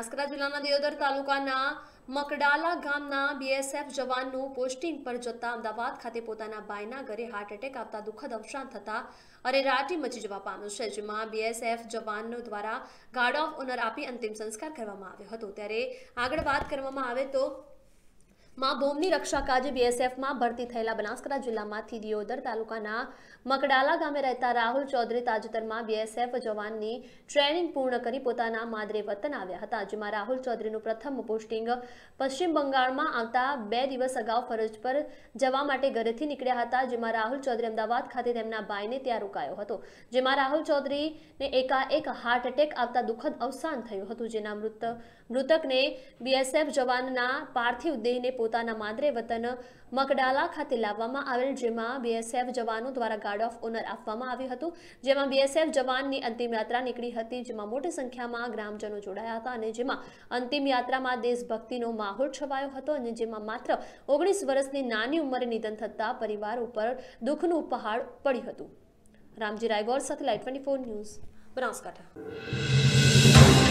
નસકરા જિલ્લાના દેવદાર તાલુકાના મકડાલા ગામના બીએસએફ જવાનનો પોસ્ટિંગ પર જતા અમદાવાદ ખાતે પોતાના બાયના ઘરે હાર્ટ એટેક આવતા દુઃખદ અવસાન થતા અરે રાતે મચી જવા પામ્યો છે જેમાં બીએસએફ જવાનનો દ્વારા ગાઢ ઓફ ઓનર આપી અંતિમ સંસ્કાર કરવામાં આવ્યો હતો ત્યારે આગળ વાત કરવામાં આવે તો માં બોમ્બી રક્ષા કાજે બીએસએફ માં ભરતી થયેલા બનાસકાંઠા જિલ્લા માં થી ડીઓદર તાલુકા ના મકડાલા ગામે રહેતા રાહુલ ચૌધરી તાજેતરમાં બીએસએફ જવાન ની ટ્રેનિંગ પૂર્ણ કરી પોતાના માદરે વતન આવ્યા હતા જમા રાહુલ ચૌધરી નો પ્રથમ પોસ્ટિંગ પશ્ચિમ બંગાળ માં આવતા બે દિવસ અગાઉ ફરજ પર જવા માટે ઘરે થી નીકળ્યા હતા જમા રાહુલ ચૌધરી અમદાવાદ ખાતે તેમના બાઈ ને ત્યાં રુકાયો હતો જમા રાહુલ ચૌધરી ને એકા એક હાર્ટ એટેક આવતા દુખદ અવસાન થયું હતું જેના મૃતક ને બીએસએફ જવાન ના પાર્થ્ય ઉદ્દેશ્ય ને તાના માદરે વતન મકડાલા ખાતે લાવવામાં આવેલ જેમાં બીએસએફ જવાનો દ્વારા ગાર્ડ ઓફ ઓનર આપવામાં આવ્યું હતું જેમાં બીએસએફ જવાનની અંતિમ યાત્રા નીકળી હતી જેમાં મોટી સંખ્યામાં ગ્રામજનો જોડાયા હતા અને જેમાં અંતિમ યાત્રામાં દેશભક્તિનો માહોલ છવાયેલો હતો અને જેમાં માત્ર 19 વર્ષની નાની ઉંમરે નિધન થતાં પરિવારો પર દુઃખનો પહાડ પડ્યો હતો રામજી રાયવર સાથે લાઇટ 24 ન્યૂઝ બનાસકાંઠા